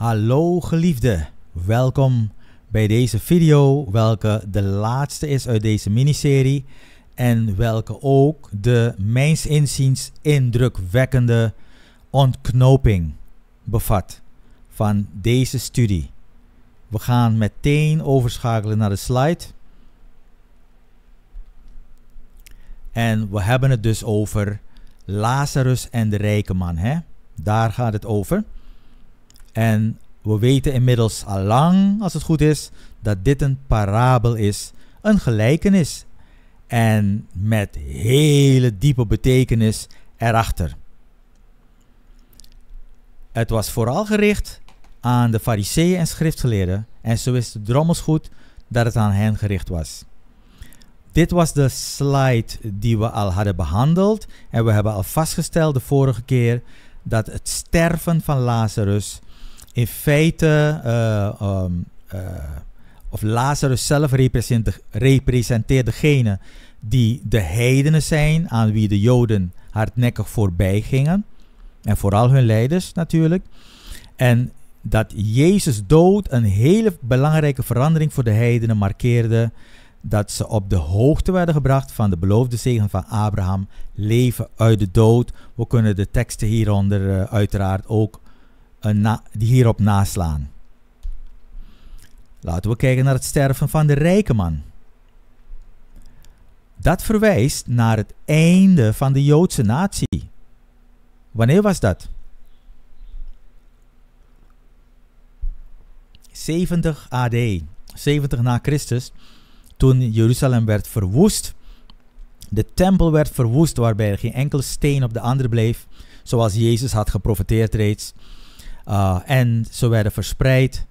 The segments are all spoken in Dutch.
Hallo geliefde, welkom bij deze video, welke de laatste is uit deze miniserie en welke ook de mijns inziens indrukwekkende ontknoping bevat van deze studie. We gaan meteen overschakelen naar de slide. En we hebben het dus over Lazarus en de rijke man. Hè? Daar gaat het over. En we weten inmiddels al lang, als het goed is, dat dit een parabel is, een gelijkenis. En met hele diepe betekenis erachter. Het was vooral gericht aan de fariseeën en schriftgeleerden. En zo is de drommels goed dat het aan hen gericht was. Dit was de slide die we al hadden behandeld. En we hebben al vastgesteld de vorige keer dat het sterven van Lazarus in feite, eh, ehm, eh, of Lazarus zelf representeert, degene die de heidenen zijn, aan wie de Joden hardnekkig voorbij gingen. En vooral hun leiders natuurlijk. En dat Jezus dood een hele belangrijke verandering voor de heidenen markeerde. Dat ze op de hoogte werden gebracht van de beloofde zegen van Abraham. Leven uit de dood. We kunnen de teksten hieronder eh, uiteraard ook die hierop naslaan. Laten we kijken naar het sterven van de rijke man. Dat verwijst naar het einde van de Joodse natie. Wanneer was dat? 70 AD, 70 na Christus, toen Jeruzalem werd verwoest. De tempel werd verwoest, waarbij er geen enkele steen op de andere bleef, zoals Jezus had geprofeteerd reeds. Eh, en ze werden verspreid.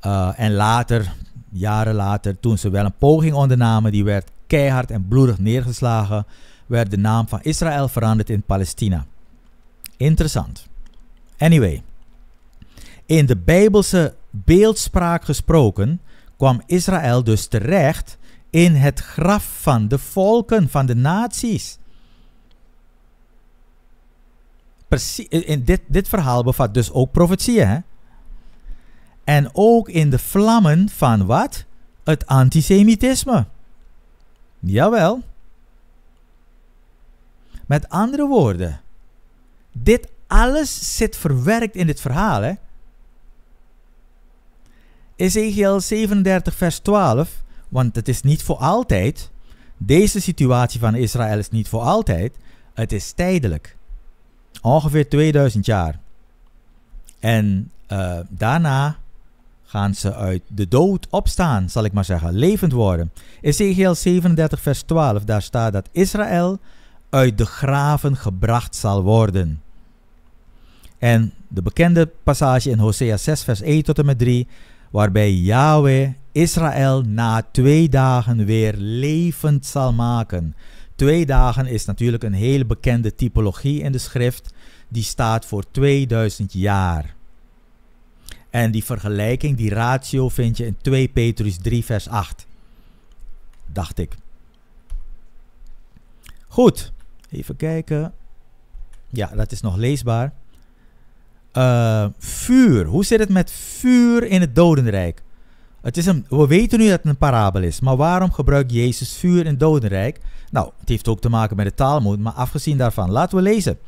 Eh, en later, jaren later, toen ze wel een poging ondernamen, die werd keihard en bloedig neergeslagen, werd de naam van Israël veranderd in Palestina. Interessant. Anyway, in de Bijbelse beeldspraak gesproken kwam Israël dus terecht in het graf van de volken, van de naties. dit, dit verhaal bevat dus ook profetieën. Hè? En ook in de vlammen van wat? Het antisemitisme. Jawel. Met andere woorden, dit alles zit verwerkt in dit verhaal. Hè? Ezekiel 37, vers 12, want het is niet voor altijd. Deze situatie van Israël is niet voor altijd, het is tijdelijk. Ongeveer 2000 jaar. En eh, daarna gaan ze uit de dood opstaan, zal ik maar zeggen, levend worden. Ezekiel 37, vers 12, daar staat dat Israël uit de graven gebracht zal worden. En de bekende passage in Hosea 6, vers 1 tot en met 3, waarbij Yahweh Israël na twee dagen weer levend zal maken twee dagen is natuurlijk een hele bekende typologie in de schrift. Die staat voor 2000 jaar. En die vergelijking, die ratio, vind je in 2 Petrus 3, vers 8. Dacht ik. Goed, even kijken. Ja, dat is nog leesbaar. Eh, vuur. Hoe zit het met vuur in het dodenrijk? Het is een, we weten nu dat het een parabel is, maar waarom gebruikt Jezus vuur in dodenrijk? Nou, het heeft ook te maken met de taalmoed, maar afgezien daarvan, laten we lezen.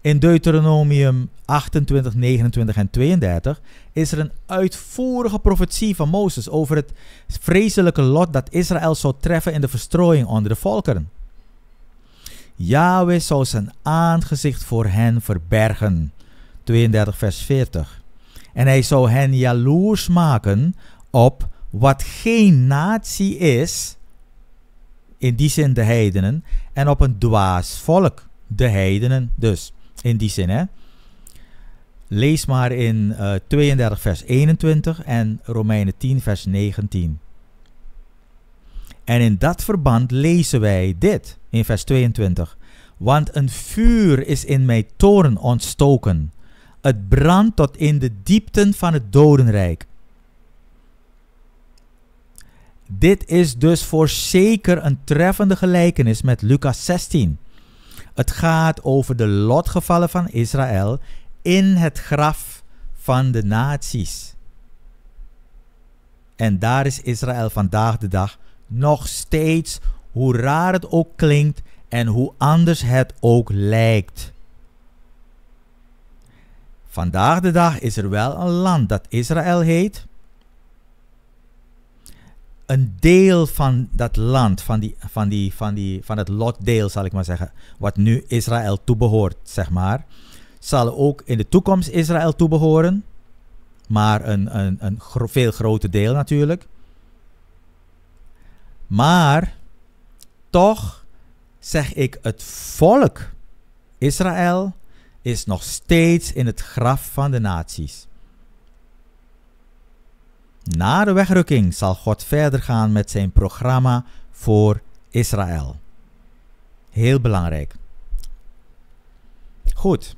In Deuteronomium 28, 29 en 32 is er een uitvoerige profetie van Mozes over het vreselijke lot dat Israël zou treffen in de verstrooiing onder de volkeren. Yahweh zou zijn aangezicht voor hen verbergen. 32 vers 40. En hij zou hen jaloers maken op wat geen natie is, in die zin de heidenen, en op een dwaas volk, de heidenen dus, in die zin hè. Lees maar in 32 eh, vers 21 en Romeinen 10 vers 19. En in dat verband lezen wij dit in vers 22. Want een vuur is in mij toren ontstoken. Het brandt tot in de diepten van het dodenrijk. Dit is dus voor zeker een treffende gelijkenis met Lucas 16. Het gaat over de lotgevallen van Israël in het graf van de naties. En daar is Israël vandaag de dag nog steeds, hoe raar het ook klinkt en hoe anders het ook lijkt. Vandaag de dag is er wel een land dat Israël heet, een deel van dat land, van, die, van, die, van, die, van het lotdeel zal ik maar zeggen, wat nu Israël toebehoort, zeg maar, zal ook in de toekomst Israël toebehoren, maar een, een, een veel groter deel natuurlijk. Maar toch zeg ik, het volk Israël is nog steeds in het graf van de naties. Na de wegrukking zal God verder gaan met zijn programma voor Israël. Heel belangrijk. Goed.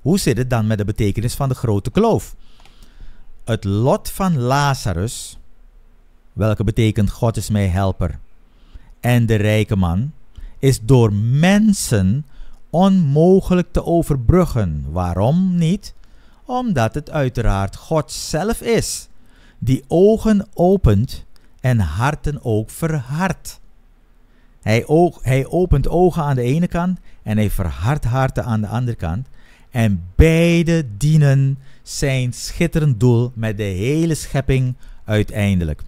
Hoe zit het dan met de betekenis van de grote kloof? Het lot van Lazarus, welke betekent God is mijn helper, en de rijke man, is door mensen onmogelijk te overbruggen. Waarom niet? omdat het uiteraard God zelf is, die ogen opent en harten ook verhardt. Hij, oog, hij opent ogen aan de ene kant en hij verhardt harten aan de andere kant. En beide dienen zijn schitterend doel met de hele schepping uiteindelijk.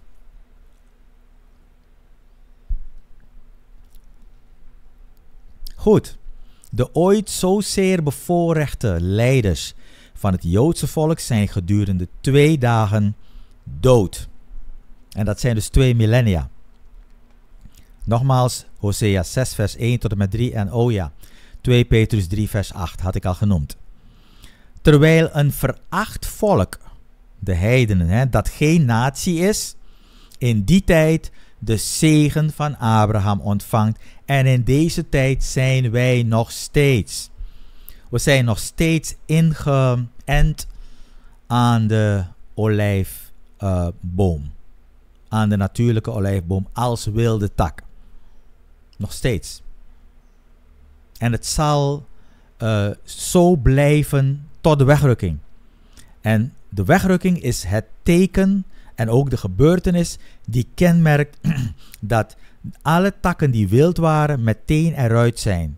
Goed, de ooit zozeer bevoorrechte leiders van het Joodse volk zijn gedurende twee dagen dood. En dat zijn dus twee millennia. Nogmaals, Hosea 6, vers 1 tot en met 3 en oh ja, 2 Petrus 3, vers 8 had ik al genoemd. Terwijl een veracht volk, de heidenen, hè, dat geen natie is, in die tijd de zegen van Abraham ontvangt. En in deze tijd zijn wij nog steeds. We zijn nog steeds ingeënt aan de olijfboom. aan de natuurlijke olijfboom als wilde tak. Nog steeds. En het zal eh, zo blijven tot de wegrukking. En de wegrukking is het teken en ook de gebeurtenis die kenmerkt dat alle takken die wild waren meteen eruit zijn.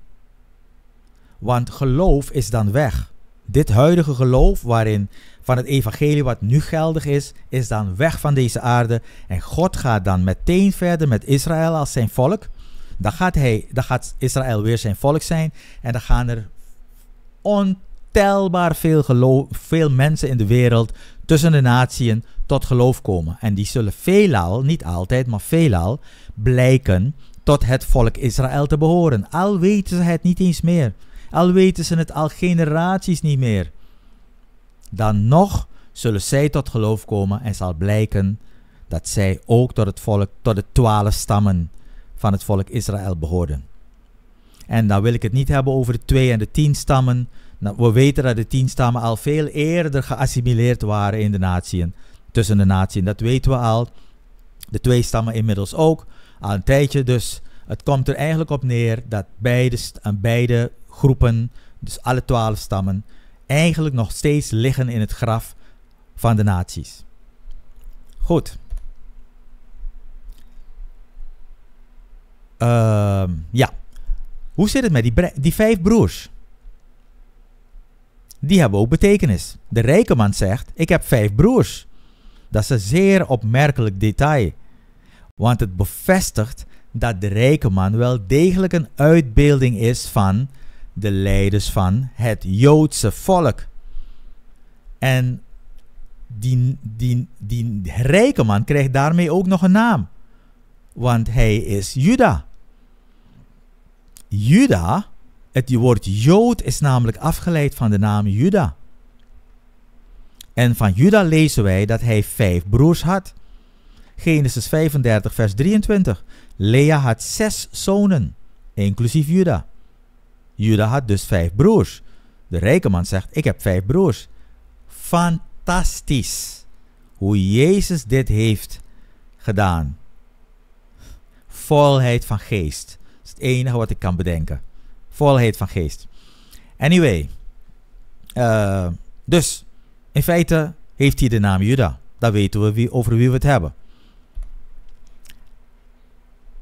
Want geloof is dan weg. Dit huidige geloof waarin van het evangelie wat nu geldig is, is dan weg van deze aarde. En God gaat dan meteen verder met Israël als zijn volk. Dan gaat, hij, dan gaat Israël weer zijn volk zijn. En dan gaan er ontelbaar veel, geloof, veel mensen in de wereld tussen de naties tot geloof komen. En die zullen veelal, niet altijd, maar veelal blijken tot het volk Israël te behoren. Al weten ze het niet eens meer al weten ze het al generaties niet meer. Dan nog zullen zij tot geloof komen en zal blijken dat zij ook tot het volk, tot de twaalf stammen van het volk Israël behoorden. En dan wil ik het niet hebben over de twee en de tien stammen. Nou, we weten dat de tien stammen al veel eerder geassimileerd waren in de natieën, tussen de natieën. Dat weten we al. De twee stammen inmiddels ook, al een tijdje. Dus het komt er eigenlijk op neer dat beide, beide groepen, dus alle twaalf stammen, eigenlijk nog steeds liggen in het graf van de naties. Goed. Ehm, ja. Hoe zit het met die, die vijf broers? Die hebben ook betekenis. De rijke man zegt: Ik heb vijf broers. Dat is een zeer opmerkelijk detail, want het bevestigt dat de rijke man wel degelijk een uitbeelding is van de leiders van het Joodse volk. En die, die, die rijke man krijgt daarmee ook nog een naam. Want hij is Juda. Juda, het woord Jood is namelijk afgeleid van de naam Juda. En van Juda lezen wij dat hij vijf broers had. Genesis 35, vers 23. Lea had zes zonen, inclusief Juda. Juda had dus vijf broers. De rijke man zegt: Ik heb vijf broers. Fantastisch hoe Jezus dit heeft gedaan. Volheid van geest. Dat is het enige wat ik kan bedenken. Volheid van geest. Anyway, eh, dus in feite heeft hij de naam Juda. Dan weten we wie, over wie we het hebben.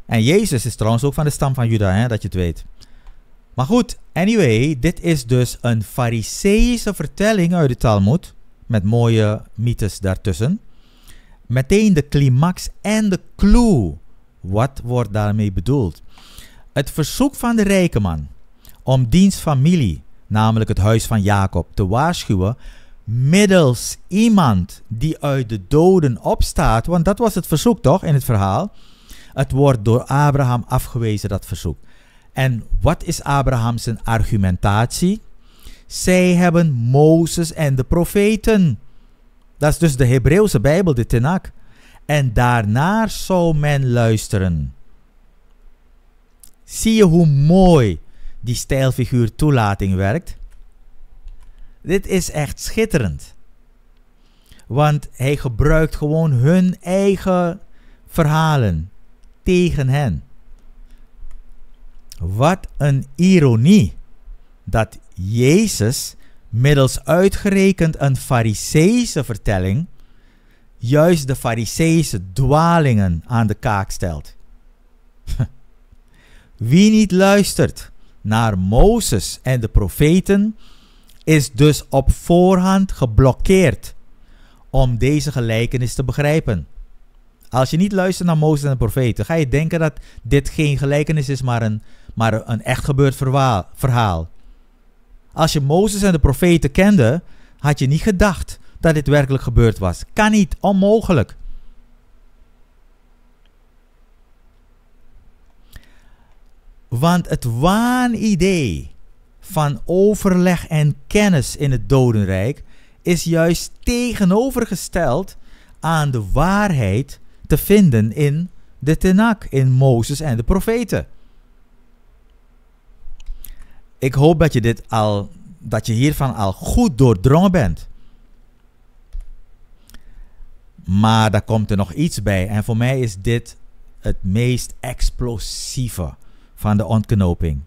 En Jezus is trouwens ook van de stam van Juda, hè, dat je het weet. Maar goed, anyway, dit is dus een Fariseïsche vertelling uit de Talmud. Met mooie mythes daartussen. Meteen de climax en de clue. Wat wordt daarmee bedoeld? Het verzoek van de rijke man om diens familie, namelijk het huis van Jacob, te waarschuwen middels iemand die uit de doden opstaat, want dat was het verzoek toch in het verhaal. Het wordt door Abraham afgewezen, dat verzoek. En wat is Abraham's argumentatie? Zij hebben Mozes en de profeten. Dat is dus de Hebreeuwse Bijbel, de Tanakh. En daarnaar zou men luisteren. Zie je hoe mooi die stijlfiguur toelating werkt? Dit is echt schitterend. Want hij gebruikt gewoon hun eigen verhalen tegen hen. Wat een ironie dat Jezus middels uitgerekend een Fariseese vertelling juist de Fariseese dwalingen aan de kaak stelt. Wie niet luistert naar Mozes en de profeten, is dus op voorhand geblokkeerd om deze gelijkenis te begrijpen. Als je niet luistert naar Mozes en de profeten, ga je denken dat dit geen gelijkenis is, maar een maar een echt gebeurd verhaal. Als je Mozes en de profeten kende, had je niet gedacht dat dit werkelijk gebeurd was. Kan niet, onmogelijk. Want het waanidee van overleg en kennis in het dodenrijk is juist tegenovergesteld aan de waarheid te vinden in de Tenak, in Mozes en de profeten. Ik hoop dat je, dit al, dat je hiervan al goed doordrongen bent. Maar daar komt er nog iets bij. En voor mij is dit het meest explosieve van de ontknoping.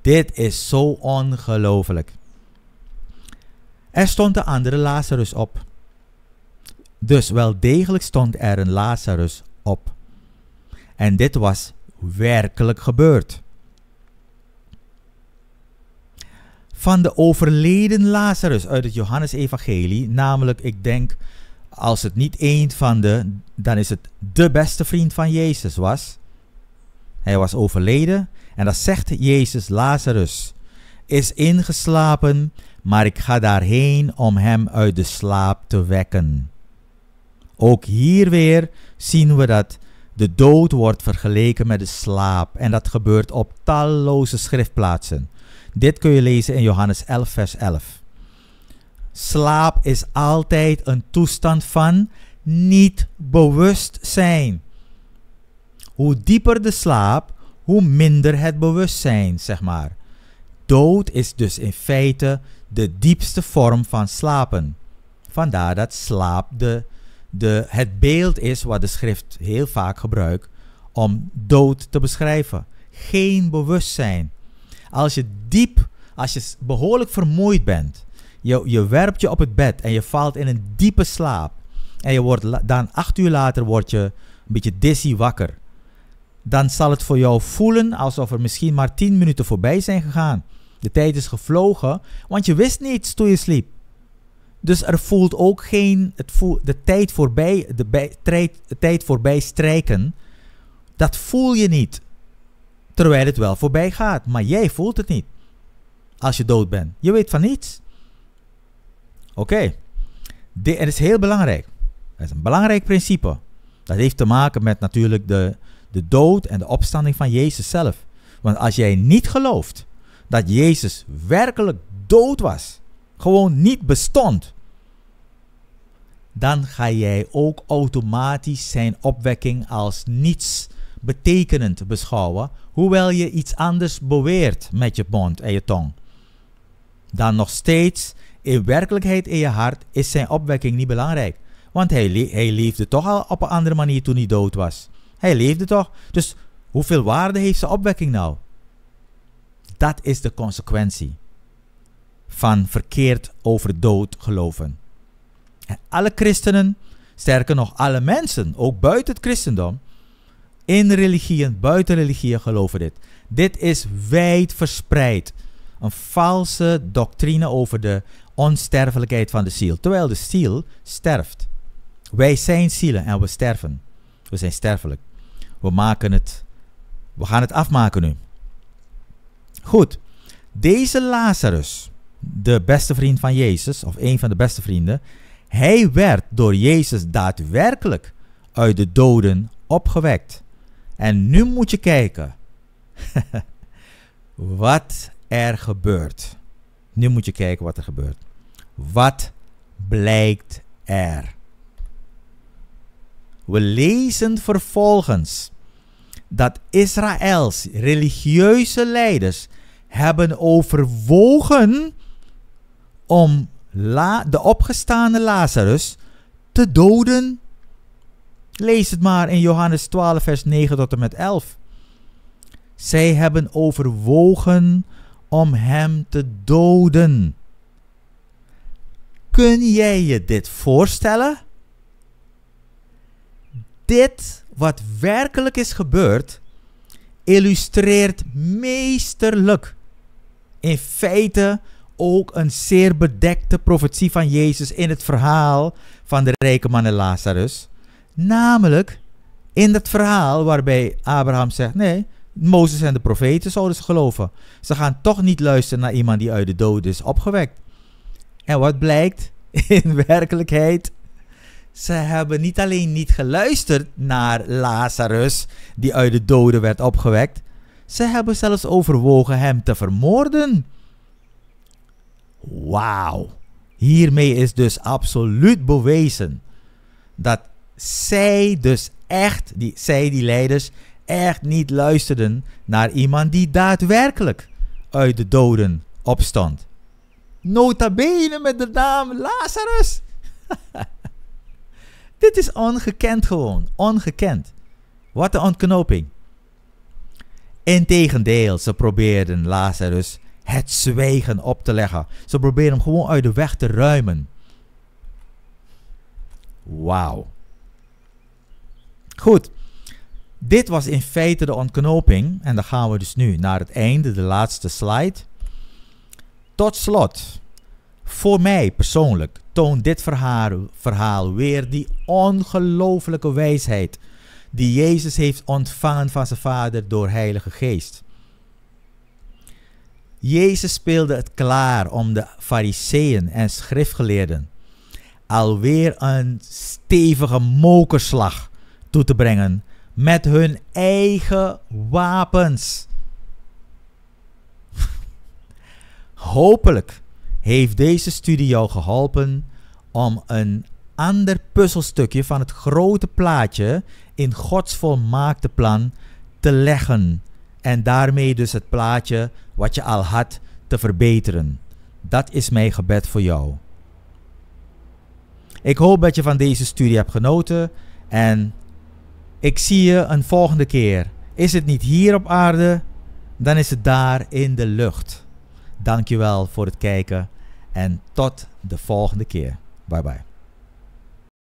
Dit is zo ongelooflijk. Er stond de andere Lazarus op. Dus wel degelijk stond er een Lazarus op. En dit was werkelijk gebeurd. van de overleden Lazarus uit het Johannesevangelie. Namelijk, ik denk, als het niet een van de, dan is het de beste vriend van Jezus was. Hij was overleden en dat zegt Jezus, Lazarus is ingeslapen, maar ik ga daarheen om hem uit de slaap te wekken. Ook hier weer zien we dat de dood wordt vergeleken met de slaap en dat gebeurt op talloze schriftplaatsen. Dit kun je lezen in Johannes 11, vers 11. Slaap is altijd een toestand van niet bewust zijn. Hoe dieper de slaap, hoe minder het bewustzijn, zeg maar. Dood is dus in feite de diepste vorm van slapen. Vandaar dat slaap de, de, het beeld is wat de schrift heel vaak gebruikt om dood te beschrijven. Geen bewustzijn. Als je diep, als je behoorlijk vermoeid bent, je, je werpt je op het bed en je valt in een diepe slaap. En je wordt dan acht uur later word je een beetje dizzy wakker. Dan zal het voor jou voelen alsof er misschien maar tien minuten voorbij zijn gegaan. De tijd is gevlogen, want je wist niets toen je sliep. Dus er voelt ook geen, het voelt, de tijd voorbij, de, de tijd voorbij strijken. Dat voel je niet. Terwijl het wel voorbij gaat, maar jij voelt het niet. Als je dood bent. Je weet van niets. Oké. Okay. Dit is heel belangrijk. Dat is een belangrijk principe. Dat heeft te maken met natuurlijk de, de dood en de opstanding van Jezus zelf. Want als jij niet gelooft dat Jezus werkelijk dood was, gewoon niet bestond, dan ga jij ook automatisch zijn opwekking als niets betekenend beschouwen, hoewel je iets anders beweert met je mond en je tong. Dan nog steeds, in werkelijkheid in je hart is zijn opwekking niet belangrijk, want hij, hij leefde toch al op een andere manier toen hij dood was. Hij leefde toch, dus hoeveel waarde heeft zijn opwekking nou? Dat is de consequentie van verkeerd over dood geloven. alle christenen, sterker nog alle mensen, ook buiten het christendom, in religie en buiten religie geloven dit. Dit is wijd verspreid. Een valse doctrine over de onsterfelijkheid van de ziel. Terwijl de ziel sterft. Wij zijn zielen en we sterven. We zijn sterfelijk. We maken het. We gaan het afmaken nu. Goed. Deze Lazarus, de beste vriend van Jezus, of een van de beste vrienden, hij werd door Jezus daadwerkelijk uit de doden opgewekt. En nu moet je kijken wat er gebeurt. Nu moet je kijken wat er gebeurt. Wat blijkt er? We lezen vervolgens dat Israëls religieuze leiders hebben overwogen om de opgestaande Lazarus te doden Lees het maar in Johannes 12, vers 9 tot en met 11. Zij hebben overwogen om hem te doden. Kun jij je dit voorstellen? Dit wat werkelijk is gebeurd, illustreert meesterlijk in feite ook een zeer bedekte profetie van Jezus in het verhaal van de rijke man en Lazarus. Namelijk in dat verhaal waarbij Abraham zegt: nee, Mozes en de profeten zouden ze geloven. Ze gaan toch niet luisteren naar iemand die uit de dood is opgewekt. En wat blijkt in werkelijkheid? Ze hebben niet alleen niet geluisterd naar Lazarus, die uit de doden werd opgewekt, ze hebben zelfs overwogen hem te vermoorden. Wauw. Hiermee is dus absoluut bewezen dat zij dus echt, die, zij die leiders, echt niet luisterden naar iemand die daadwerkelijk uit de doden opstond. Nota bene met de naam Lazarus. Dit is ongekend gewoon, ongekend. Wat een ontknoping. Integendeel, ze probeerden Lazarus het zwijgen op te leggen. Ze probeerden hem gewoon uit de weg te ruimen. Wauw. Goed. Dit was in feite de ontknoping. En dan gaan we dus nu naar het einde, de laatste slide. Tot slot, voor mij persoonlijk toont dit verhaal, weer die ongelooflijke wijsheid die Jezus heeft ontvangen van zijn Vader door Heilige Geest. Jezus speelde het klaar om de fariseeën en schriftgeleerden alweer een stevige mokerslag te brengen met hun eigen wapens. Hopelijk heeft deze studie jou geholpen om een ander puzzelstukje van het grote plaatje in Gods volmaakte plan te leggen en daarmee dus het plaatje wat je al had te verbeteren. Dat is mijn gebed voor jou. Ik hoop dat je van deze studie hebt genoten en ik zie je een volgende keer. Is het niet hier op aarde, dan is het daar in de lucht. Dankjewel voor het kijken en tot de volgende keer. Bye bye.